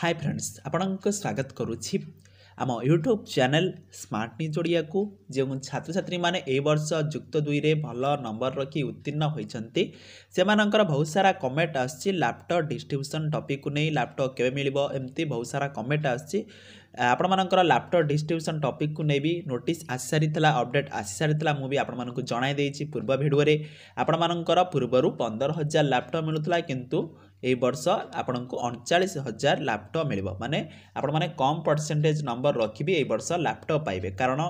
ହାଏ friends ଆପଣଙ୍କୁ ସ୍ୱାଗତ କରୁଛି ଆମ ୟୁଟ୍ୟୁବ୍ ଚ୍ୟାନେଲ୍ ସ୍ମାର୍ଟ ନ୍ୟୁଜ୍ ଓଡ଼ିଆକୁ ଯେଉଁ ଛାତ୍ରଛାତ୍ରୀମାନେ ଏ ବର୍ଷ ଯୁକ୍ତ ଦୁଇରେ ଭଲ ନମ୍ବର ରଖି ଉତ୍ତୀର୍ଣ୍ଣ ହୋଇଛନ୍ତି ସେମାନଙ୍କର ବହୁତ ସାରା କମେଣ୍ଟ ଆସୁଛି ଲ୍ୟାପଟପ୍ ଡିଷ୍ଟ୍ରିବ୍ୟୁସନ୍ ଟପିକ୍କୁ ନେଇ ଲ୍ୟାପଟପ୍ କେବେ ମିଳିବ ଏମିତି ବହୁତ ସାରା କମେଣ୍ଟ ଆସୁଛି ଆପଣମାନଙ୍କର ଲ୍ୟାପଟପ୍ ଡିଷ୍ଟ୍ରିବ୍ୟୁସନ୍ ଟପିକ୍କୁ ନେଇ ବି ନୋଟିସ୍ ଆସିସାରିଥିଲା ଅପଡ଼େଟ୍ ଆସିସାରିଥିଲା ମୁଁ ବି ଆପଣମାନଙ୍କୁ ଜଣାଇ ଦେଇଛି ପୂର୍ବ ଭିଡ଼ିଓରେ ଆପଣମାନଙ୍କର ପୂର୍ବରୁ ପନ୍ଦର ହଜାର ଲ୍ୟାପଟପ୍ ମିଳୁଥିଲା କିନ୍ତୁ এই বর্ষ আপনার অণচাশ হাজার ল্যাপটপ মিলব মানে আপনার কম পরসেটেজ নম্বর রক্ষি এই বর্ষ ল্যাপটপ পাইবে কারণ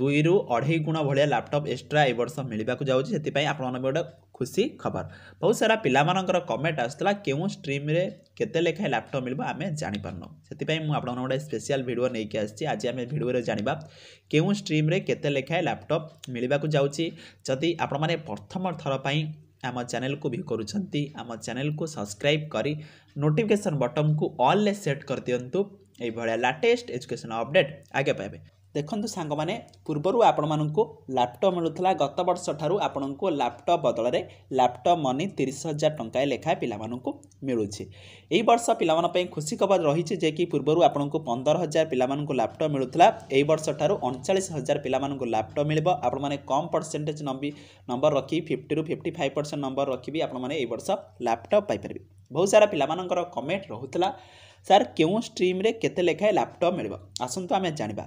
দুই রু অঢ়াই গুণ ভাগ ল্যাপটপ এক্সট্রা এই বর্ষ মিলবাক যাচ্ছে সেপাই আপনার গোটে খুশি খবর বহু সারা পিলামানঙ্কর কমেন্ট আসুলা কেউ স্ট্রিম্রে কেতে লেখায় ল্যাপটপ মিলব আমি জাঁপারু সেপাই মু আপনার গোটে স্পেশাল ভিডিও নেইকি আসছি আজ আমি ভিডিওরে জাঁয়া কেউ স্ট্রিম্রে কেতে লেখায় ল্যাপটপ মিলবাক যাচ্ছে যদি আপনার প্রথম থরপাই आम चेल को भी करूँ चेल को सब्सक्राइब कर नोटिफिकेसन बटन को अल्ले सेट कर दिंतु यही भाया लाटेस्ट एजुकेशन अपडेट आगे पाए ଦେଖନ୍ତୁ ସାଙ୍ଗମାନେ ପୂର୍ବରୁ ଆପଣମାନଙ୍କୁ ଲାପଟପ୍ ମିଳୁଥିଲା ଗତ ବର୍ଷଠାରୁ ଆପଣଙ୍କୁ ଲାପଟପ୍ ବଦଳରେ ଲାପଟପ୍ ମନି ତିରିଶ ହଜାର ଟଙ୍କାଏ ଲେଖାଏଁ ପିଲାମାନଙ୍କୁ ମିଳୁଛି ଏହି ବର୍ଷ ପିଲାମାନଙ୍କ ପାଇଁ ଖୁସି ଖବର ରହିଛି ଯେ କି ପୂର୍ବରୁ ଆପଣଙ୍କୁ ପନ୍ଦର ହଜାର ପିଲାମାନଙ୍କୁ ଲାପଟପ୍ ମିଳୁଥିଲା ଏହି ବର୍ଷଠାରୁ ଅଣଚାଳିଶ ହଜାର ପିଲାମାନଙ୍କୁ ଲାପଟପ୍ ମିଳିବ ଆପଣମାନେ କମ୍ ପରସେଣ୍ଟେଜ୍ ନମ୍ବର ରଖି ଫିଫ୍ଟିରୁ ଫିଫ୍ଟି ଫାଇଭ୍ ପରସେଣ୍ଟ ନମ୍ବର ରଖିବି ଆପଣମାନେ ଏହି ବର୍ଷ ଲାପଟପ୍ ପାଇପାରିବେ ବହୁତ ସାରା ପିଲାମାନଙ୍କର କମେଣ୍ଟ ରହୁଥିଲା ସାର୍ କେଉଁ ଷ୍ଟ୍ରିମ୍ରେ କେତେ ଲେଖାଏଁ ଲାପଟପ୍ ମିଳିବ ଆସନ୍ତୁ ଆମେ ଜାଣିବା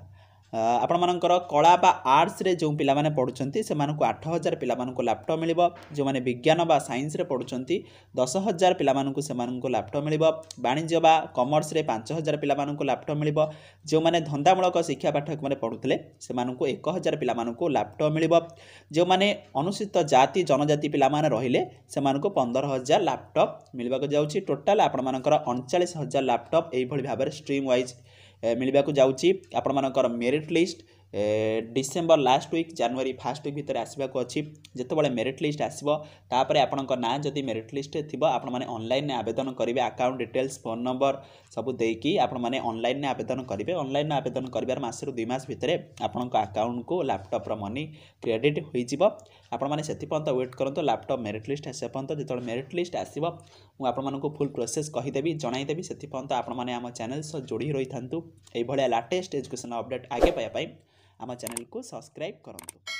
ଆପଣମାନଙ୍କର କଳା ବା ଆର୍ଟସରେ ଯେଉଁ ପିଲାମାନେ ପଢ଼ୁଛନ୍ତି ସେମାନଙ୍କୁ ଆଠ ହଜାର ପିଲାମାନଙ୍କୁ ଲାପଟପ୍ ମିଳିବ ଯେଉଁମାନେ ବିଜ୍ଞାନ ବା ସାଇନ୍ସରେ ପଢ଼ୁଛନ୍ତି ଦଶ ହଜାର ପିଲାମାନଙ୍କୁ ସେମାନଙ୍କୁ ଲାପଟପ୍ ମିଳିବ ବାଣିଜ୍ୟ ବା କମର୍ସରେ ପାଞ୍ଚ ହଜାର ପିଲାମାନଙ୍କୁ ଲାପଟପ୍ ମିଳିବ ଯେଉଁମାନେ ଧନ୍ଦାମୂଳକ ଶିକ୍ଷା ପାଠ୍ୟକ୍ରମରେ ପଢ଼ୁଥିଲେ ସେମାନଙ୍କୁ ଏକ ହଜାର ପିଲାମାନଙ୍କୁ ଲାପଟପ୍ ମିଳିବ ଯେଉଁମାନେ ଅନୁସୂଚିତ ଜାତି ଜନଜାତି ପିଲାମାନେ ରହିଲେ ସେମାନଙ୍କୁ ପନ୍ଦର ହଜାର ଲାପଟପ୍ ମିଳିବାକୁ ଯାଉଛି ଟୋଟାଲ୍ ଆପଣମାନଙ୍କର ଅଣଚାଳିଶ ହଜାର ଲାପଟପ୍ ଏଇଭଳି ଭାବରେ ଷ୍ଟ୍ରିମ୍ ୱାଇଜ୍ ମିଳିବାକୁ ଯାଉଛି ଆପଣମାନଙ୍କର merit list December last week January first week ଭିତରେ ଆସିବାକୁ ଅଛି ଯେତେବେଳେ ମେରିଟ୍ ଲିଷ୍ଟ ଆସିବ ତାପରେ ଆପଣଙ୍କ ନାଁ ଯଦି ମେରିଟ୍ ଲିଷ୍ଟ ଥିବ ଆପଣମାନେ ଅନଲାଇନ୍ରେ ଆବେଦନ କରିବେ ଆକାଉଣ୍ଟ ଡିଟେଲ୍ସ ଫୋନ୍ ନମ୍ବର ସବୁ ଦେଇକି ଆପଣମାନେ ଅନଲାଇନ୍ରେ ଆବେଦନ କରିବେ ଅନଲାଇନ୍ରେ ଆବେଦନ କରିବାର ମାସରୁ ଦୁଇ ମାସ ଭିତରେ ଆପଣଙ୍କ ଆକାଉଣ୍ଟକୁ ଲ୍ୟାପଟପ୍ର ମନି କ୍ରେଡ଼ିଟ୍ ହୋଇଯିବ ଆପଣମାନେ ସେଥିପର୍ଯ୍ୟନ୍ତ ୱେଟ୍ କରନ୍ତୁ ଲ୍ୟାପଟପ୍ ମେରିଟ୍ ଲିଷ୍ଟ ଆସିବା ପର୍ଯ୍ୟନ୍ତ ଯେତେବେଳେ ମେରିଟ୍ ଲିଷ୍ଟ ଆସିବ ମୁଁ ଆପଣମାନଙ୍କୁ ଫୁଲ୍ ପ୍ରୋସେସ୍ କହିଦେବି ଜଣାଇଦେବି ସେଥିପର୍ଯ୍ୟନ୍ତ ଆପଣମାନେ ଆମ ଚ୍ୟାନେଲ୍ ସହ ଯୋଡ଼ି ରହିଥାନ୍ତୁ ଏଇଭଳିଆ ଲାଟେଷ୍ଟ ଏଜୁକେସନ୍ ଅପଡ଼େଟ୍ ଆଗେ ପାଇବା ପାଇଁ ଆମ ଚ୍ୟାନେଲ୍କୁ ସବସ୍କ୍ରାଇବ୍ କରନ୍ତୁ